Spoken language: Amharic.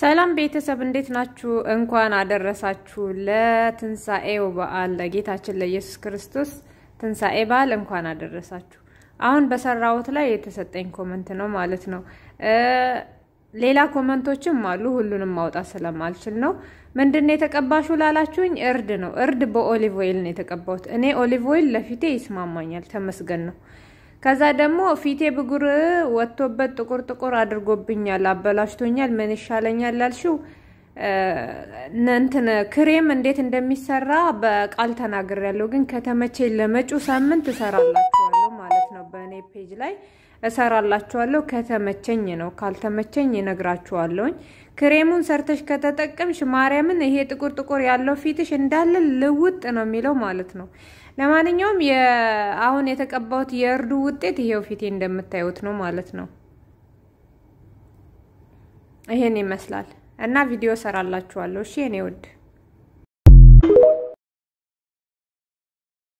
ሰላም ቤተሰብ እንዴት ናችሁ? እንኳን አደረሳችሁ ለትንሣኤው በዓል ለጌታችን ለኢየሱስ ክርስቶስ ትንሣኤ በዓል እንኳን አደረሳችሁ። አሁን በሰራሁት ላይ የተሰጠኝ ኮመንት ነው ማለት ነው። ሌላ ኮመንቶችም አሉ፣ ሁሉንም ማውጣት ስለማልችል ነው። ምንድን ነው የተቀባሹ ላላችሁኝ፣ እርድ ነው። እርድ በኦሊቭ ኦይል ነው የተቀባሁት። እኔ ኦሊቭ ኦይል ለፊቴ ይስማማኛል፣ ተመስገን ነው። ከዛ ደግሞ ፊቴ ብጉር ወጥቶበት ጥቁር ጥቁር አድርጎብኛል፣ አበላሽቶኛል። ምን ይሻለኛል ላልሽው እንትን ክሬም እንዴት እንደሚሰራ በቃል ተናግሬያለሁ፣ ግን ከተመቼ ለመጪው ሳምንት እሰራላችኋለሁ ማለት ነው። በእኔ ፔጅ ላይ እሰራላችኋለሁ። ከተመቸኝ ነው፣ ካልተመቸኝ እነግራችኋለሁኝ። ክሬሙን ሰርተሽ ከተጠቀምሽ ማርያምን፣ ይሄ ጥቁር ጥቁር ያለው ፊትሽ እንዳለ ልውጥ ነው የሚለው ማለት ነው። ለማንኛውም አሁን የተቀባሁት የእርዱ ውጤት ይሄው ፊቴ እንደምታዩት ነው ማለት ነው። ይሄን ይመስላል እና ቪዲዮ ሰራላችኋለሁ። እሺ እኔ ውድ